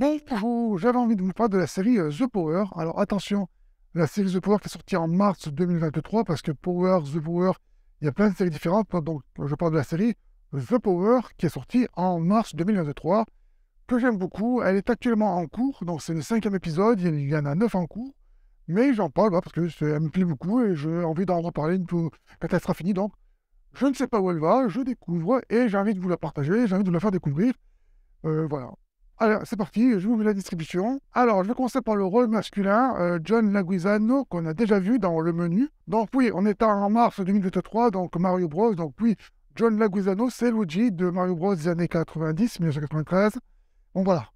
Bonjour, j'avais envie de vous parler de la série euh, The Power. Alors attention, la série The Power qui est sortie en mars 2023, parce que Power, The Power, il y a plein de séries différentes. Hein, donc je parle de la série The Power qui est sortie en mars 2023, que j'aime beaucoup. Elle est actuellement en cours, donc c'est le cinquième épisode, il y en a neuf en cours. Mais j'en parle bah, parce que ça me plaît beaucoup et j'ai envie d'en reparler fois qu'elle sera finie. Donc je ne sais pas où elle va, je découvre et j'ai envie de vous la partager, j'ai envie de vous la faire découvrir. Euh, voilà. Alors, c'est parti, je vous mets la distribution. Alors, je vais commencer par le rôle masculin, euh, John Laguizano, qu'on a déjà vu dans le menu. Donc oui, on est en mars 2023, donc Mario Bros. Donc oui, John Laguizano, c'est Luigi de Mario Bros. des années 90, 1993. Bon voilà,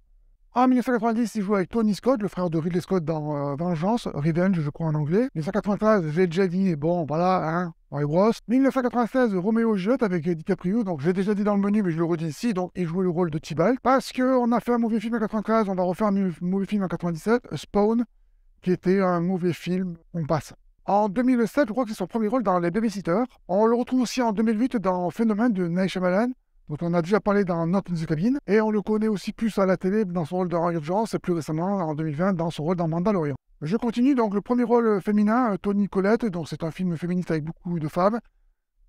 en 1990, il joue avec Tony Scott, le frère de Ridley Scott dans euh, Vengeance, Revenge, je crois en anglais. 1993, j'ai déjà bon, voilà, hein, Mario Bros. 1996, Romeo Juliette avec euh, DiCaprio, donc j'ai déjà dit dans le menu, mais je le redis ici, donc il joue le rôle de Tibalt. Parce qu'on a fait un mauvais film en 95, on va refaire un mauvais film en 97, Spawn, qui était un mauvais film, on passe. En 2007, je crois que c'est son premier rôle dans Les Babysitters. On le retrouve aussi en 2008 dans Phénomène de Night Shyamalan dont on a déjà parlé dans Not in the Cabin, et on le connaît aussi plus à la télé dans son rôle de Ryan Jones et plus récemment en 2020 dans son rôle dans Mandalorian. Je continue donc le premier rôle féminin, euh, Tony Collette, donc c'est un film féministe avec beaucoup de femmes.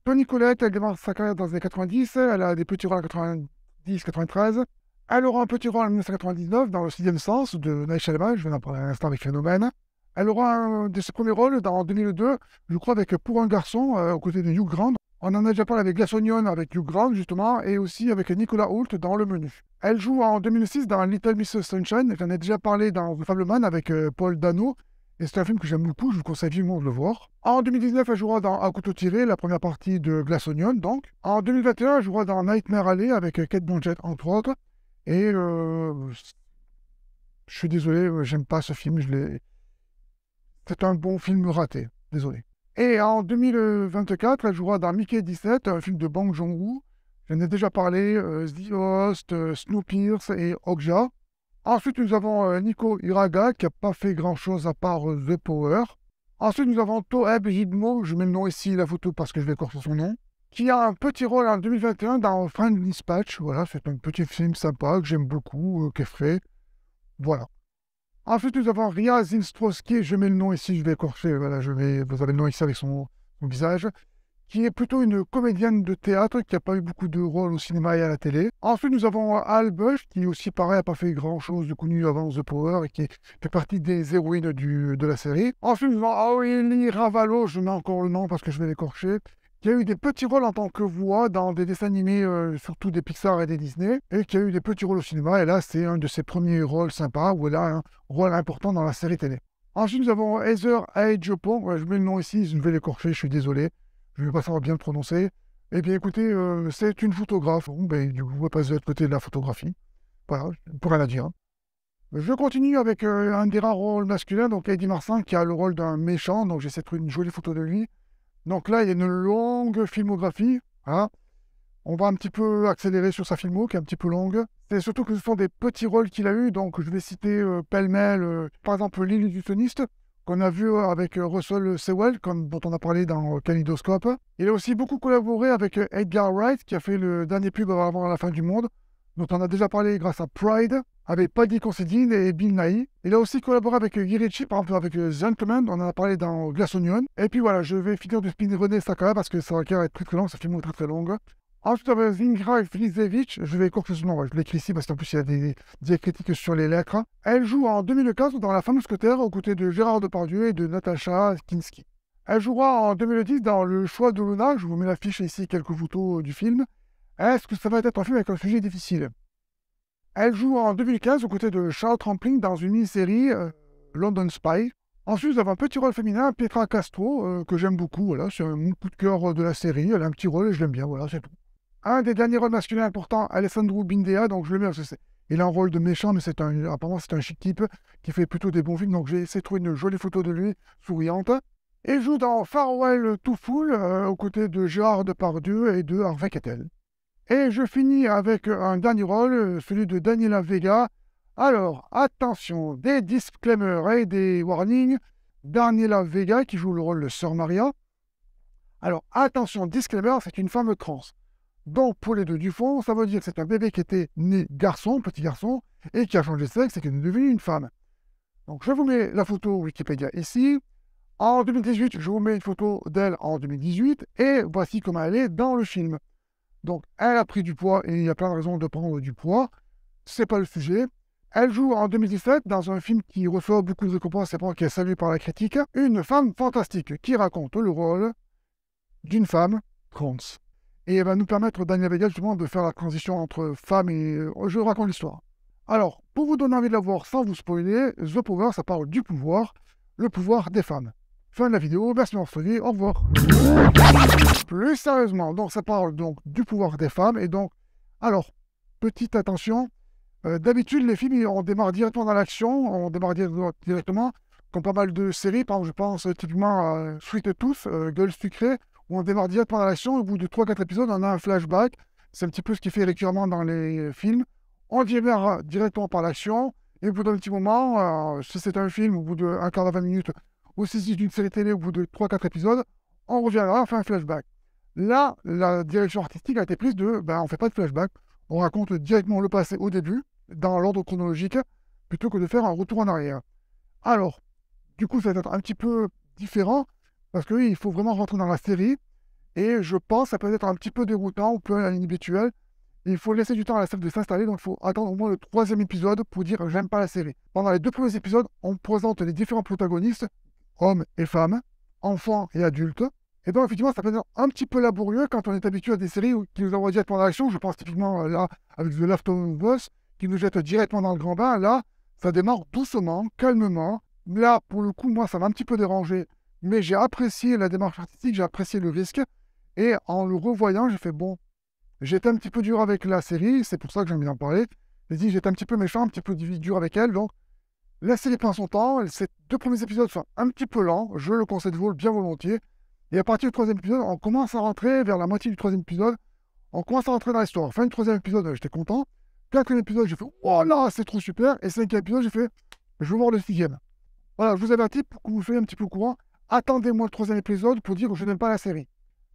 Tony Collette, elle démarre sa carrière dans les années 90, elle a des petits rôles en 90-93. Elle aura un petit rôle en 1999 dans Le sixième sens de Night Shyamalan, je viens d'en parler un instant avec Phénomène. Elle aura un de ses premiers rôles en 2002, je crois, avec Pour un garçon, au euh, aux côtés de Hugh Grant. On en a déjà parlé avec Glass Onion, avec Hugh Grant justement, et aussi avec Nicolas Holt dans le menu. Elle joue en 2006 dans Little Miss Sunshine, j'en ai déjà parlé dans The Fableman avec euh, Paul Dano, et c'est un film que j'aime beaucoup, je vous conseille vivement de le voir. En 2019, elle jouera dans A couteau tiré, la première partie de Glass Onion, donc. En 2021, elle jouera dans Nightmare Alley avec euh, Kate Blanchett, entre autres. Et euh, je suis désolé, j'aime pas ce film, je l'ai... C'est un bon film raté, désolé. Et en 2024, elle jouera dans Mickey 17, un film de Bang Joon-woo. J'en ai déjà parlé, euh, The Host, euh, et Okja. Ensuite, nous avons euh, Nico Hiraga, qui n'a pas fait grand-chose à part euh, The Power. Ensuite, nous avons Toeb Hidmo, je mets le nom ici, la photo, parce que je vais corser son nom, qui a un petit rôle en 2021 dans Friendly Dispatch. Voilà, c'est un petit film sympa que j'aime beaucoup, qui est fait. Voilà. Ensuite, nous avons Ria Zinstrowski, je mets le nom ici, je vais écorcher, voilà, je mets vous avez le nom ici avec son, visage, qui est plutôt une comédienne de théâtre qui n'a pas eu beaucoup de rôles au cinéma et à la télé. Ensuite, nous avons Al Bush, qui aussi, pareil, n'a pas fait grand-chose de connu avant The Power et qui fait partie des héroïnes de la série. Ensuite, nous avons Aurélie Ravalo, je mets encore le nom parce que je vais l'écorcher, qui a eu des petits rôles en tant que voix dans des dessins animés, euh, surtout des Pixar et des Disney, et qui a eu des petits rôles au cinéma. Et là, c'est un de ses premiers rôles sympas, où elle a un rôle important dans la série télé. Ensuite, nous avons Heather Aejopong. je mets le nom ici, je vais l'écorcher, je suis désolé. Je ne vais pas savoir bien le prononcer. Eh bien, écoutez, euh, c'est une photographe. Bon, ben, du coup, on va passer de l'autre côté de la photographie. Voilà, pour rien à dire. Hein. Je continue avec euh, un des rares rôles masculins, donc Eddie Marsan, qui a le rôle d'un méchant. Donc, j'essaie de trouver une jolie photo de lui. Donc là, il y a une longue filmographie. Hein. On va un petit peu accélérer sur sa filmo, qui est un petit peu longue. C'est surtout que ce sont des petits rôles qu'il a eu. Donc je vais citer euh, pêle-mêle, euh, par exemple, l'illusionniste, qu'on a vu euh, avec Russell Sewell, comme, dont on a parlé dans Kalidoscope. Il a aussi beaucoup collaboré avec Edgar Wright, qui a fait le dernier pub avant la fin du monde, dont on a déjà parlé grâce à Pride avec Paddy Considine et Bill Nighy. Il a aussi collaboré avec Guy par exemple avec euh, Gentleman, on en a parlé dans Glass Onion. Et puis voilà, je vais finir de spin-runner Sakala parce que ça va être très très long, sa film est très très longue. Ensuite, on a Zingra Frisevich, je vais courteusement, nom, je l'écris ici parce qu'en plus il y a des, des, critiques sur les lettres. Elle joue en 2015 dans La femme mousquetaire aux côtés de Gérard Depardieu et de Natasha Kinski. Elle jouera en 2010 dans Le choix de Luna, je vous mets l'affiche ici, quelques photos euh, du film. Est-ce que ça va être un film avec un sujet difficile elle joue en 2015 aux côtés de Charles Trampling dans une mini-série euh, London Spy. Ensuite, nous avons un petit rôle féminin, Petra Castro, euh, que j'aime beaucoup. Voilà, c'est un coup de cœur euh, de la série. Elle a un petit rôle et je l'aime bien. Voilà, c'est tout. Un des derniers rôles masculins importants, Alessandro Bindea, donc je le mets. Il a un rôle de méchant, mais c'est un, apparemment c'est un chic type qui fait plutôt des bons films. Donc j'ai essayé de trouver une jolie photo de lui, souriante. Et joue dans Farewell to Fool, aux côtés de Gérard Depardieu et de Harvey Ketel. Et je finis avec un dernier rôle, celui de Daniela Vega. Alors, attention, des disclaimers et des warnings. Daniela Vega qui joue le rôle de Sœur Maria. Alors, attention, disclaimer, c'est une femme trans. Donc, pour les deux du fond, ça veut dire que c'est un bébé qui était né garçon, petit garçon, et qui a changé de sexe et qui est devenu une femme. Donc, je vous mets la photo Wikipédia ici. En 2018, je vous mets une photo d'elle en 2018, et voici comment elle est dans le film. Donc, elle a pris du poids et il y a plein de raisons de prendre du poids. C'est pas le sujet. Elle joue en 2017 dans un film qui reçoit beaucoup de récompenses et qui est salué par la critique, une femme fantastique qui raconte le rôle d'une femme trans. Et elle va nous permettre, Daniel justement, de faire la transition entre femme et. Euh, je raconte l'histoire. Alors, pour vous donner envie de la voir sans vous spoiler, The Power, ça parle du pouvoir, le pouvoir des femmes. Fin de la vidéo, merci d'avoir suivi, au revoir. Plus sérieusement, donc ça parle donc du pouvoir des femmes, et donc, alors, petite attention, euh, d'habitude les films, on démarre directement dans l'action, on démarre directement, comme pas mal de séries, par exemple, je pense typiquement euh, Sweet Tooth, euh, Gueule sucrée, où on démarre directement dans l'action, au bout de 3-4 épisodes, on a un flashback, c'est un petit peu ce qui fait récurremment dans les films, on démarre directement par l'action, et au bout d'un petit moment, si c'est un film, au bout d'un quart de 20 minutes, ou si une série télé au bout de 3-4 épisodes, on reviendra, on fait un flashback. Là, la direction artistique a été prise de, ben, on fait pas de flashback, on raconte directement le passé au début, dans l'ordre chronologique, plutôt que de faire un retour en arrière. Alors, du coup, ça va être un petit peu différent, parce que, oui, faut vraiment rentrer dans la série, et je pense ça peut être un petit peu déroutant, ou peu inhabituel. Il faut laisser du temps à la série de s'installer, donc il faut attendre au moins le troisième épisode pour dire j'aime pas la série. Pendant les deux premiers épisodes, on présente les différents protagonistes, hommes et femmes, enfants et adultes. Et donc, effectivement, ça peut être un petit peu laborieux quand on est habitué à des séries qui nous envoient directement dans l'action. Je pense typiquement euh, là, avec The Last of Us, qui nous jette directement dans le grand bain. Là, ça démarre doucement, calmement. Là, pour le coup, moi, ça m'a un petit peu dérangé. Mais j'ai apprécié la démarche artistique, j'ai apprécié le risque. Et en le revoyant, j'ai fait bon. J'étais un petit peu dur avec la série, c'est pour ça que j'ai envie d'en parler. J'ai dit, j'étais un petit peu méchant, un petit peu dur avec elle. Donc, Laissez les prend son temps. Ces deux premiers épisodes sont un petit peu lents. Je le conseille de vous bien volontiers. Et à partir du troisième épisode, on commence à rentrer vers la moitié du troisième épisode. On commence à rentrer dans l'histoire. Fin du troisième épisode, j'étais content. Quatrième épisode, j'ai fait Oh là, c'est trop super. Et cinquième épisode, j'ai fait Je veux voir le sixième. Voilà, je vous avertis pour que vous soyez un petit peu au courant. Attendez-moi le troisième épisode pour dire que je n'aime pas la série.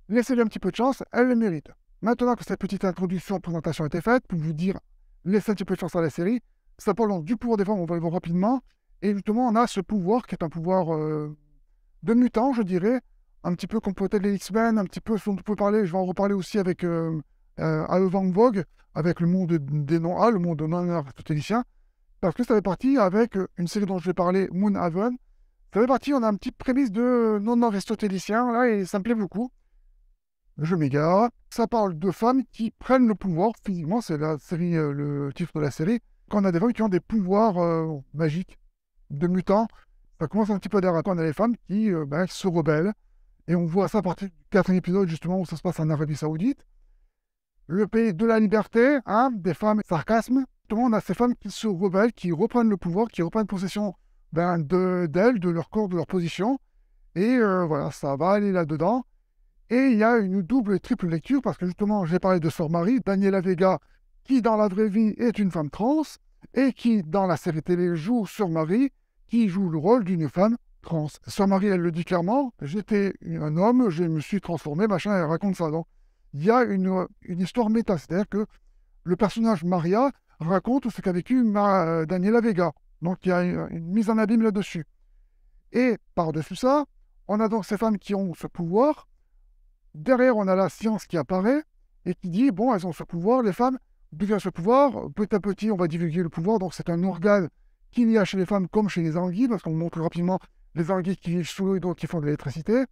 Laissez-lui un petit peu de chance, elle le mérite. Maintenant que cette petite introduction, présentation a été faite, pour vous dire laissez un petit peu de chance à la série, ça parle du pouvoir des femmes, on va y voir rapidement. Et justement, on a ce pouvoir qui est un pouvoir euh, de mutant, je dirais, un petit peu comme peut-être les X-Men, un petit peu ce dont on peut parler, je vais en reparler aussi avec euh, euh Vogue, avec le monde des non-A, le monde non-aristotéliciens, parce que ça fait partie avec euh, une série dont je vais parler, Moonhaven. Ça fait partie, on a une petite prémisse de non-aristotélicien, là, et ça me plaît beaucoup. Je m'égare. Ça parle de femmes qui prennent le pouvoir physiquement, c'est la série, le titre de la série, quand on a des femmes qui ont des pouvoirs euh, magiques de mutants, ça commence un petit peu à Quand on a les femmes qui euh, ben, se rebellent, et on voit ça à partir du quatrième épisode, justement, où ça se passe en Arabie Saoudite, le pays de la liberté, hein, des femmes, sarcasme, le on a ces femmes qui se rebellent, qui reprennent le pouvoir, qui reprennent possession ben, d'elles, de, leur corps, de leur position, et euh, voilà, ça va aller là-dedans. Et il y a une double et triple lecture, parce que justement, j'ai parlé de Sœur Marie, Daniela Vega, qui dans la vraie vie est une femme trans, et qui dans la série télé joue sur Marie, qui joue le rôle d'une femme trans. Sur Marie, elle le dit clairement, j'étais un homme, je me suis transformé, machin, elle raconte ça. Donc, il y a une, histoire méta, c'est-à-dire que le personnage Maria raconte ce qu'a vécu ma, euh, Daniela Vega. Donc, il y a une mise en abîme là-dessus. Et par-dessus ça, on a donc ces femmes qui ont ce pouvoir. Derrière, on a la science qui apparaît et qui dit, bon, elles ont ce pouvoir, les femmes, Divulguer ce pouvoir. Petit à petit, on va divulguer le pouvoir. Donc, c'est un organe qu'il y a chez les femmes comme chez les anguilles, parce qu'on montre rapidement les anguilles qui vivent sous l'eau et donc qui font de l'électricité.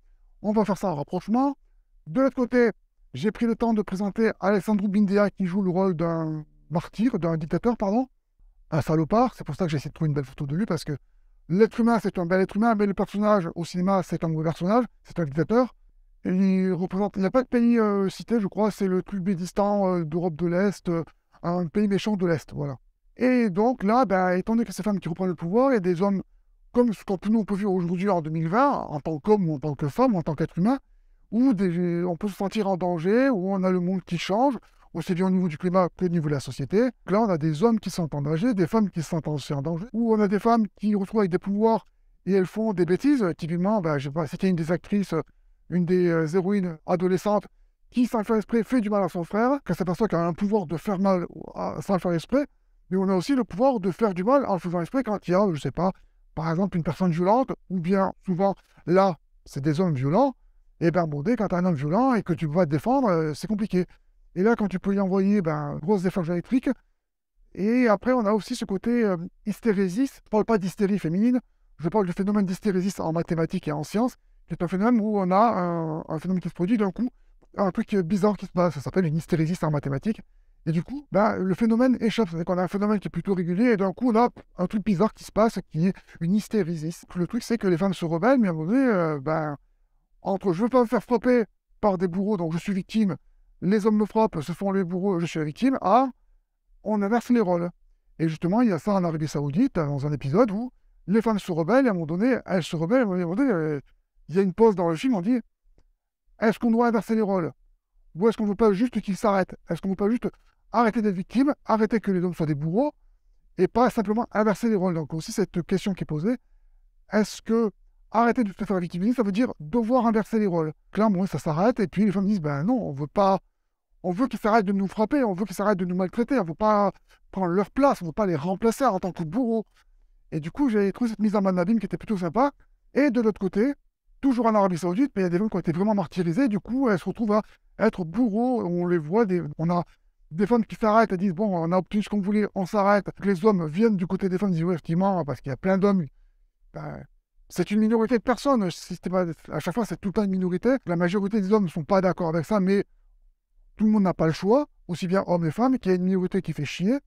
On va faire ça en rapprochement. De l'autre côté, j'ai pris le temps de présenter Alessandro Bindea qui joue le rôle d'un martyr, d'un dictateur, pardon, un salopard. C'est pour ça que j'ai essayé de trouver une belle photo de lui, parce que l'être humain, c'est un bel être humain, mais le personnage au cinéma, c'est un mauvais personnage, c'est un dictateur. Euh, il, représente... n'y a pas de pays euh, cité, je crois, c'est le plus euh, d'Europe de l'Est, euh, un pays méchant de l'Est, voilà. Et donc là, ben, étant donné que c'est femmes qui reprennent le pouvoir, il y a des hommes, comme ce on peut vivre aujourd'hui en 2020, en tant qu'homme ou en tant que femme, en tant qu'être humain, où on peut se sentir en danger, où on a le monde qui change, aussi bien au niveau du climat que au niveau de la société. là, on a des hommes qui sont en danger, des femmes qui sont aussi en danger, où on a des femmes qui retrouvent avec des pouvoirs et elles font des bêtises. Typiquement, ben, je sais pas, c'était une des actrices une des euh, héroïnes adolescentes qui, sans le faire exprès, fait du mal à son frère, qu'elle s'aperçoit qu'elle a un pouvoir de faire mal sans le faire exprès, mais on a aussi le pouvoir de faire du mal en le faisant exprès quand il y a, je sais pas, par exemple, une personne violente, ou bien souvent, là, c'est des hommes violents, et bien, bon, dès quand as un homme violent et que tu vas te défendre, euh, c'est compliqué. Et là, quand tu peux y envoyer, ben, grosse décharge électrique. Et après, on a aussi ce côté euh, hystérésis. Je parle pas d'hystérie féminine, je parle du phénomène d'hystérésis en mathématiques et en sciences, c'est un phénomène où on a un, phénomène qui se produit d'un coup, un truc bizarre qui se passe, ça s'appelle une hystérésis en mathématiques. Et du coup, bah, le phénomène échappe. C'est-à-dire qu'on a un phénomène qui est plutôt régulier, et d'un coup, on a un truc bizarre qui se passe, qui est une hystérésis. Le truc, c'est que les femmes se rebellent, mais à un moment donné, euh, bah, entre je veux pas me faire frapper par des bourreaux, donc je suis victime, les hommes me frappent, se font les bourreaux, je suis victime, à on inverse les rôles. Et justement, il y a ça en Arabie Saoudite, dans un épisode où les femmes se rebellent, et à un moment donné, elles se rebellent, et à un moment donné, il y a une pause dans le film, on dit est-ce qu'on doit inverser les rôles Ou est-ce qu'on ne veut pas juste qu'ils s'arrêtent Est-ce qu'on ne veut pas juste arrêter d'être victime, arrêter que les hommes soient des bourreaux, et pas simplement inverser les rôles Donc aussi cette question qui est posée, est-ce que arrêter de se faire victime ça veut dire devoir inverser les rôles Clairement, ça s'arrête, et puis les femmes disent, ben non, on veut pas... On veut qu'ils s'arrêtent de nous frapper, on veut qu'ils s'arrêtent de nous maltraiter, on ne veut pas prendre leur place, on ne veut pas les remplacer en tant que bourreaux. Et du coup, j'ai trouvé cette mise en abîme qui était plutôt sympa. Et de l'autre côté, toujours en Arabie Saoudite, mais il y a des femmes qui ont été vraiment martyrisées. Du coup, elles se retrouvent à être bourreaux. On les voit, on a des femmes qui s'arrêtent et disent Bon, on a obtenu ce qu'on voulait, on s'arrête. Les hommes viennent du côté des femmes, ils disent Oui, effectivement, parce qu'il y a plein d'hommes. Ben, c'est une minorité de personnes. à chaque fois, c'est tout le temps une minorité. La majorité des hommes ne sont pas d'accord avec ça, mais tout le monde n'a pas le choix, aussi bien hommes et femmes, qu'il y a une minorité qui fait chier.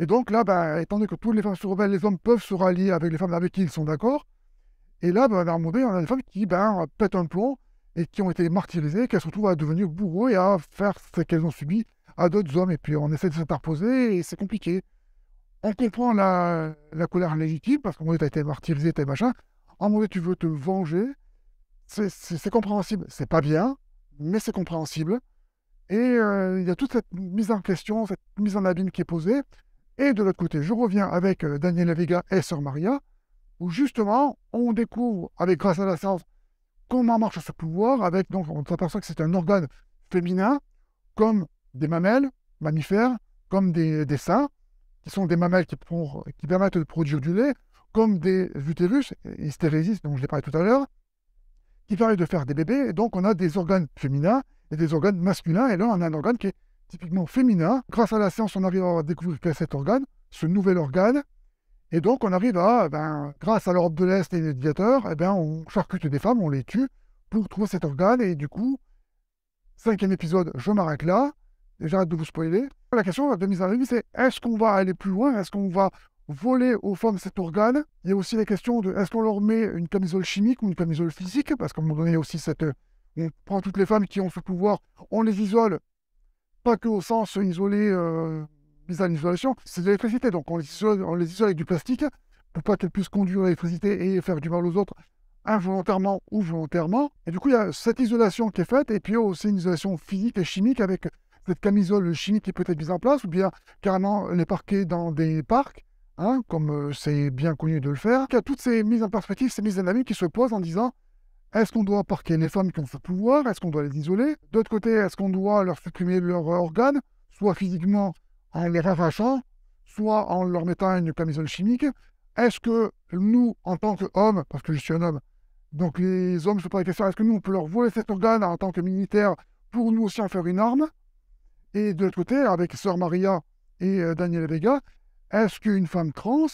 Et donc là, ben, étant donné que toutes les femmes se rebellent, les hommes peuvent se rallier avec les femmes avec qui ils sont d'accord, et là, ben, on a remonté on a des femmes qui ben, pètent un plomb et qui ont été martyrisées, qu'elles se retrouvent à devenir bourreaux et à faire ce qu'elles ont subi à d'autres hommes. Et puis on essaie de s'interposer et c'est compliqué. On comprend la, colère légitime parce qu'on tu as été martyrisé, t'es machin. En ah, mauvais tu veux te venger. C'est compréhensible. C'est pas bien, mais c'est compréhensible. Et euh, il y a toute cette mise en question, cette mise en abîme qui est posée. Et de l'autre côté, je reviens avec euh, Daniel Vega et Sœur Maria où justement, on découvre, avec grâce à la science, comment marche ce pouvoir, avec, donc, on s'aperçoit que c'est un organe féminin, comme des mamelles, mammifères, comme des, des seins, qui sont des mamelles qui, permettent de produire du lait, comme des utérus, hystérésis, dont je l'ai parlé tout à l'heure, qui permettent de faire des bébés. Et donc, on a des organes féminins et des organes masculins. Et là, on a un organe qui est typiquement féminin. Grâce à la science, on arrive à découvrir quel cet organe, ce nouvel organe, et donc, on arrive à, ben, grâce à l'Europe de l'Est et les médiateurs, eh ben, on charcute des femmes, on les tue pour trouver cet organe. Et du coup, cinquième épisode, je m'arrête là. Et j'arrête de vous spoiler. La question de mise en avis, c'est est-ce qu'on va aller plus loin Est-ce qu'on va voler aux femmes cet organe Il y a aussi la question de est-ce qu'on leur met une camisole chimique ou une camisole physique Parce qu'à un moment donné, aussi cette. On prend toutes les femmes qui ont ce pouvoir, on les isole, pas que au sens isolé. Euh, mise en isolation, c'est de l'électricité. Donc on les, isole, les isole avec du plastique pour pas qu'elles puissent conduire l'électricité et faire du mal aux autres involontairement ou volontairement. Et du coup, il y a cette isolation qui est faite, et puis aussi une isolation physique et chimique avec cette camisole chimique qui peut être mise en place, ou bien carrément les parquer dans des parcs, hein, comme euh, c'est bien connu de le faire. Il y a toutes ces mises en perspective, ces mises en amie qui se posent en disant est-ce qu'on doit parquer les femmes qui ont ce pouvoir Est-ce qu'on doit les isoler D'autre côté, est-ce qu'on doit leur supprimer leurs organes, soit physiquement, en les ravageant, soit en leur mettant une camisole chimique. Est-ce que nous, en tant qu'hommes, parce que je suis un homme, donc les hommes se posent la question, est-ce que nous, on peut leur voler cet organe en tant que militaire pour nous aussi en faire une arme Et de l'autre côté, avec Sœur Maria et euh, Daniel Vega, est-ce qu'une femme trans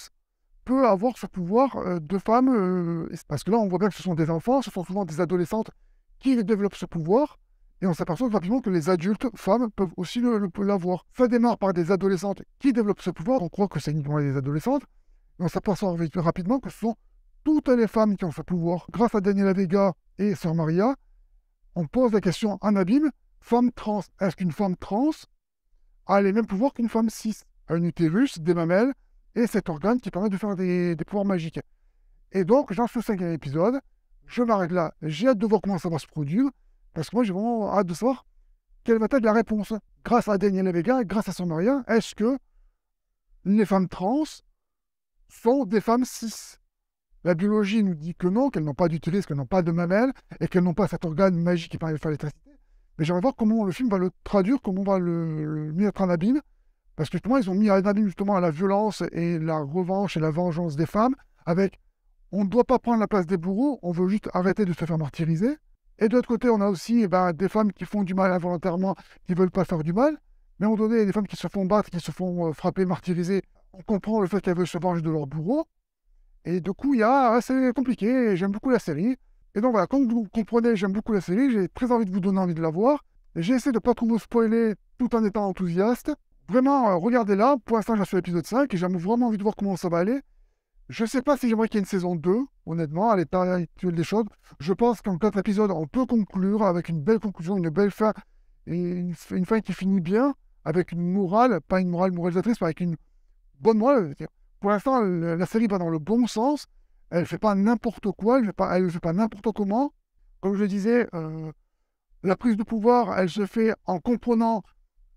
peut avoir ce pouvoir euh, de femme euh, Parce que là, on voit bien que ce sont des enfants, ce sont souvent des adolescentes qui développent ce pouvoir. Et on s'aperçoit rapidement que les adultes, femmes, peuvent aussi l'avoir. Ça démarre par des adolescentes qui développent ce pouvoir, on croit que c'est uniquement les adolescentes, mais on s'aperçoit rapidement que ce sont toutes les femmes qui ont ce pouvoir. Grâce à Daniela Vega et Sœur Maria, on pose la question en abîme, femme trans, est-ce qu'une femme trans a les mêmes pouvoirs qu'une femme cis un utérus, des mamelles, et cet organe qui permet de faire des, des pouvoirs magiques. Et donc, dans ce cinquième épisode, je m'arrête là, j'ai hâte de voir comment ça va se produire, parce que moi, j'ai vraiment hâte de savoir quelle va être la réponse. Grâce à Daniel Vega, grâce à son mari, hein, est-ce que les femmes trans sont des femmes cis La biologie nous dit que non, qu'elles n'ont pas d'utérus, qu'elles n'ont pas de mamelles, et qu'elles n'ont pas cet organe magique qui permet de faire l'électricité. Mais j'aimerais voir comment le film va le traduire, comment on va le, mettre en abîme. Parce que justement, ils ont mis en abîme justement à la violence et la revanche et la vengeance des femmes, avec on ne doit pas prendre la place des bourreaux, on veut juste arrêter de se faire martyriser. Et de l'autre côté, on a aussi eh ben, des femmes qui font du mal involontairement, qui ne veulent pas faire du mal. Mais on donné, des femmes qui se font battre, qui se font euh, frapper, martyriser. On comprend le fait qu'elles veulent se venger de leur bourreau. Et du coup, il y a, ah, c'est compliqué, j'aime beaucoup la série. Et donc voilà, comme vous comprenez, j'aime beaucoup la série, j'ai très envie de vous donner envie de la voir. J'ai essayé de ne pas trop vous spoiler tout en étant enthousiaste. Vraiment, euh, regardez-la. Pour l'instant, j'en suis à l'épisode 5 et j'ai vraiment envie de voir comment ça va aller. Je ne sais pas si j'aimerais qu'il y ait une saison 2, honnêtement, à l'état actuel des choses. Je pense qu'en quatre épisodes, on peut conclure avec une belle conclusion, une belle fin, et une, fin qui finit bien, avec une morale, pas une morale moralisatrice, mais avec une bonne morale. Pour l'instant, la série va dans le bon sens. Elle ne fait pas n'importe quoi, elle ne fait pas n'importe comment. Comme je le disais, euh, la prise de pouvoir, elle se fait en comprenant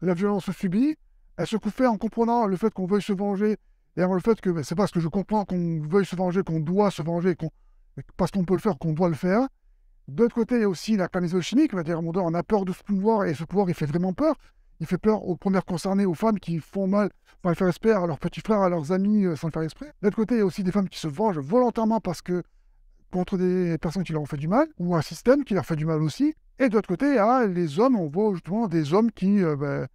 la violence subie. Elle se fait en comprenant le fait qu'on veuille se venger et le fait que ben, c'est parce que je comprends qu'on veuille se venger, qu'on doit se venger, qu'on, parce qu'on peut le faire, qu'on doit le faire. D'autre côté, il y a aussi la chimique, c'est-à-dire on a peur de ce pouvoir, et ce pouvoir, il fait vraiment peur. Il fait peur aux premières concernées, aux femmes qui font mal, sans le faire espérer à leurs petits frères, à leurs amis, euh, sans le faire exprès. D'autre côté, il y a aussi des femmes qui se vengent volontairement parce que contre des personnes qui leur ont fait du mal, ou un système qui leur fait du mal aussi. Et d'autre côté, il y a les hommes, on voit justement des hommes qui euh, ben,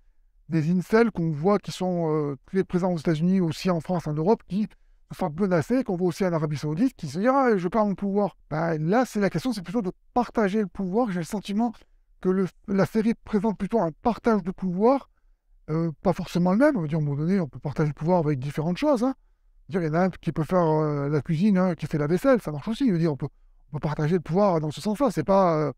des incels qu'on voit qui sont euh, présents aux États-Unis, aussi en France, en Europe, qui sont menacés, qu'on voit aussi en Arabie Saoudite, qui se disent Ah, je perds mon pouvoir. Bah, là, c'est la question, c'est plutôt de partager le pouvoir. J'ai le sentiment que la série présente plutôt un partage de pouvoir, euh, pas forcément le même. On va dire, à un moment donné, on peut partager le pouvoir avec différentes choses. Hein. Dire, il y en a un qui peut faire euh, la cuisine, hein, qui fait la vaisselle, ça marche aussi. dire, on peut, on peut partager le pouvoir dans ce sens-là. C'est pas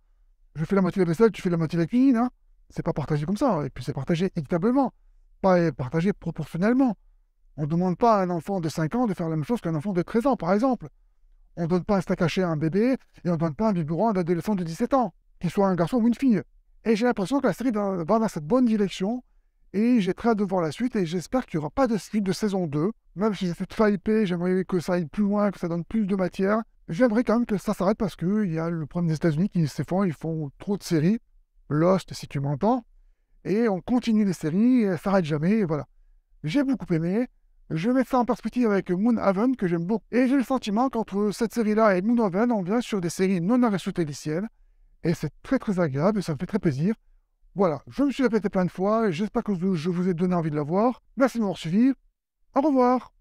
je fais la moitié de la vaisselle, tu fais la moitié de la cuisine. Hein c'est pas partagé comme ça, hein, et puis c'est partagé équitablement, pas partagé proportionnellement. On ne demande pas à un enfant de 5 ans de faire la même chose qu'un enfant de 13 ans, par exemple. On ne donne pas un stack haché à un bébé et on ne donne pas un biberon à un adolescent de 17 ans, qu'il soit un garçon ou une fille. Et j'ai l'impression que la série va dans cette bonne direction et j'ai très hâte de voir la suite et j'espère qu'il n'y aura pas de suite de saison 2. Même si c'est très hypé, j'aimerais que ça aille plus loin, que ça donne plus de matière. J'aimerais quand même que ça s'arrête parce qu'il y a le problème des États-Unis qui s'effondrent, ils font trop de séries. Lost, si tu m'entends. Et on continue les séries, ça s'arrête jamais, voilà. J'ai beaucoup aimé. Je mets ça en perspective avec Moonhaven, que j'aime beaucoup. Et j'ai le sentiment qu'entre cette série-là et Moonhaven, on vient sur des séries non ciel. Et c'est très très agréable, et ça me fait très plaisir. Voilà, je me suis répété plein de fois, et j'espère que je vous ai donné envie de la voir. Merci de m'avoir suivi. Au revoir